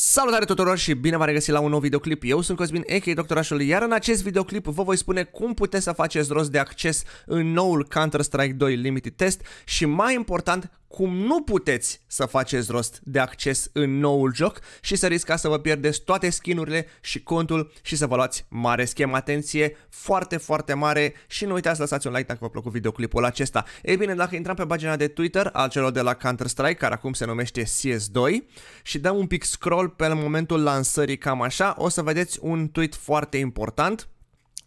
Salutare tuturor și bine v-am regăsit la un nou videoclip. Eu sunt Cosmin, a.k.a. Doctorașul, iar în acest videoclip vă voi spune cum puteți să faceți rost de acces în noul Counter-Strike 2 Limited Test și mai important, cum nu puteți să faceți rost de acces în noul joc și să riscați să vă pierdeți toate skinurile și contul și să vă luați mare schemă. Atenție foarte, foarte mare și nu uitați să lăsați un like dacă v-a plăcut videoclipul acesta. Ei bine, dacă intrăm pe pagina de Twitter al celor de la Counter-Strike, care acum se numește CS2 și dăm un pic scroll pe momentul lansării cam așa, o să vedeți un tweet foarte important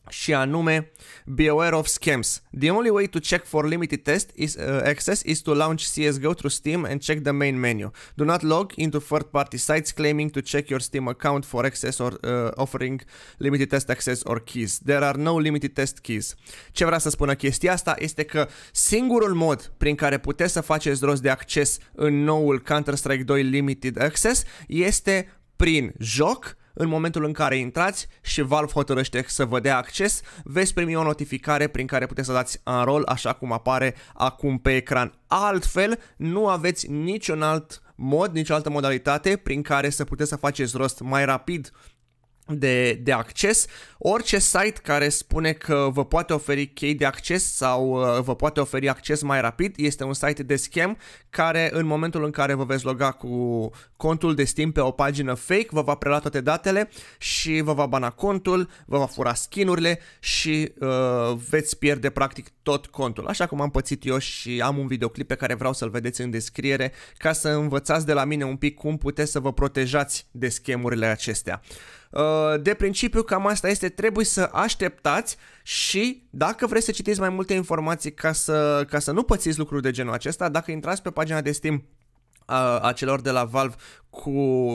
și anume Beware of Scams. The only way to check for limited test is, uh, access is to launch CSGO through Steam and check the main menu. Do not log into third-party sites claiming to check your Steam account for access or uh, offering limited test access or keys. There are no limited test keys. Ce vrea să spună chestia asta este că singurul mod prin care puteți să faceți rost de acces în noul Counter-Strike 2 Limited Access este prin joc în momentul în care intrați și Valve hotărăște să vă dea acces, veți primi o notificare prin care puteți să dați rol așa cum apare acum pe ecran. Altfel, nu aveți niciun alt mod, nicio altă modalitate prin care să puteți să faceți rost mai rapid de, de acces, orice site care spune că vă poate oferi chei de acces sau uh, vă poate oferi acces mai rapid este un site de schem care în momentul în care vă veți loga cu contul de Steam pe o pagină fake vă va prela toate datele și vă va bana contul, vă va fura skinurile și uh, veți pierde practic tot contul. Așa cum am pățit eu și am un videoclip pe care vreau să-l vedeți în descriere ca să învățați de la mine un pic cum puteți să vă protejați de schemurile acestea. Uh, de principiu cam asta este, trebuie să așteptați și dacă vreți să citiți mai multe informații ca să, ca să nu pățiți lucruri de genul acesta, dacă intrați pe pagina de Steam uh, a, celor de la Valve cu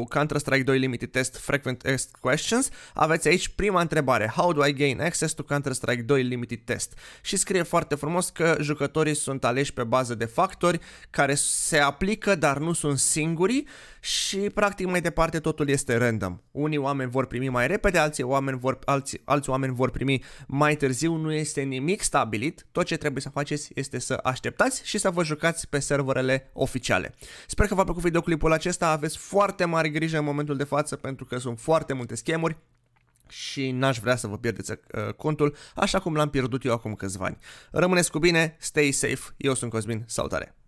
Counter-Strike 2 Limited Test Frequent Asked Questions, aveți aici prima întrebare. How do I gain access to Counter-Strike 2 Limited Test? Și scrie foarte frumos că jucătorii sunt aleși pe bază de factori care se aplică, dar nu sunt singurii și practic mai departe totul este random. Unii oameni vor primi mai repede, alții oameni vor, alți, alți oameni vor primi mai târziu, nu este nimic stabilit. Tot ce trebuie să faceți este să așteptați și să vă jucați pe serverele oficiale. Sper că v-a plăcut videoclipul acesta, aveți foarte mare grijă în momentul de față pentru că sunt foarte multe schemuri și n-aș vrea să vă pierdeți uh, contul, așa cum l-am pierdut eu acum câțiva ani. Rămâneți cu bine, stay safe, eu sunt Cosmin, salutare!